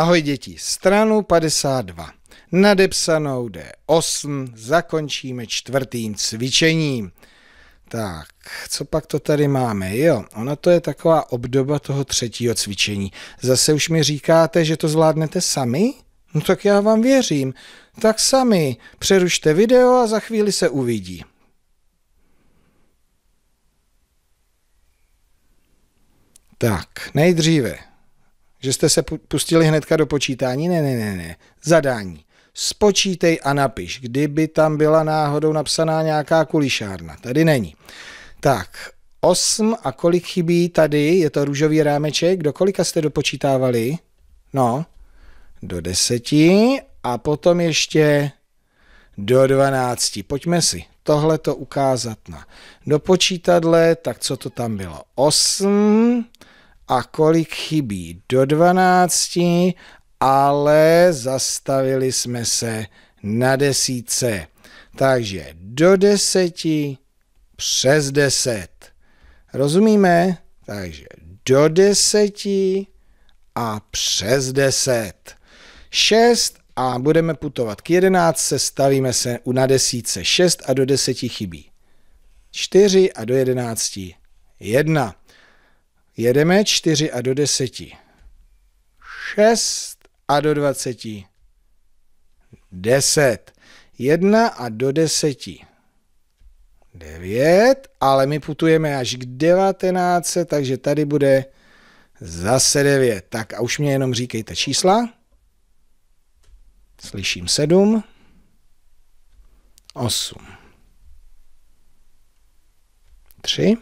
Ahoj děti, stranu 52. Nadepsanou D8 zakončíme čtvrtým cvičením. Tak, co pak to tady máme? Jo, ona to je taková obdoba toho třetího cvičení. Zase už mi říkáte, že to zvládnete sami? No tak já vám věřím. Tak sami, přerušte video a za chvíli se uvidí. Tak, nejdříve že jste se pustili hnedka do počítání? Ne, ne, ne, ne. Zadání. Spočítej a napiš, kdyby tam byla náhodou napsaná nějaká kulišárna. Tady není. Tak, 8 a kolik chybí tady? Je to růžový rámeček. Do kolika jste dopočítávali? No, do deseti a potom ještě do 12. Pojďme si tohle to ukázat na dopočítadle, tak co to tam bylo? 8 a kolik chybí do 12, ale zastavili jsme se na desíce. Takže do deseti, přes deset. Rozumíme? Takže do deseti a přes deset. Šest a budeme putovat k jedenáctce, stavíme se u na desíce. Šest a do deseti chybí. Čtyři a do jedenácti jedna. Jedeme 4 a do 10. 6 a do 20. 10. 1 a do 10. 9, ale my putujeme až k 19, takže tady bude zase 9. Tak a už mě jenom říkejte čísla. Slyším 7, 8, 3,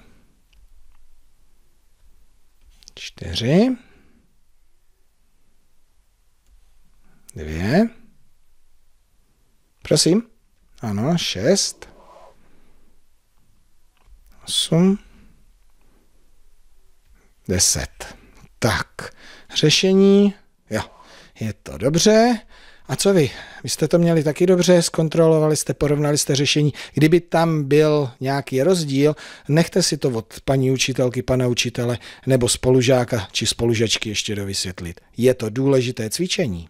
čtyři, dvě, prosím, ano, šest, osm, deset. Tak, řešení, jo, je to dobře. A co vy? Vy jste to měli taky dobře, zkontrolovali jste, porovnali jste řešení. Kdyby tam byl nějaký rozdíl, nechte si to od paní učitelky, pana učitele nebo spolužáka či spolužačky ještě dovysvětlit. Je to důležité cvičení.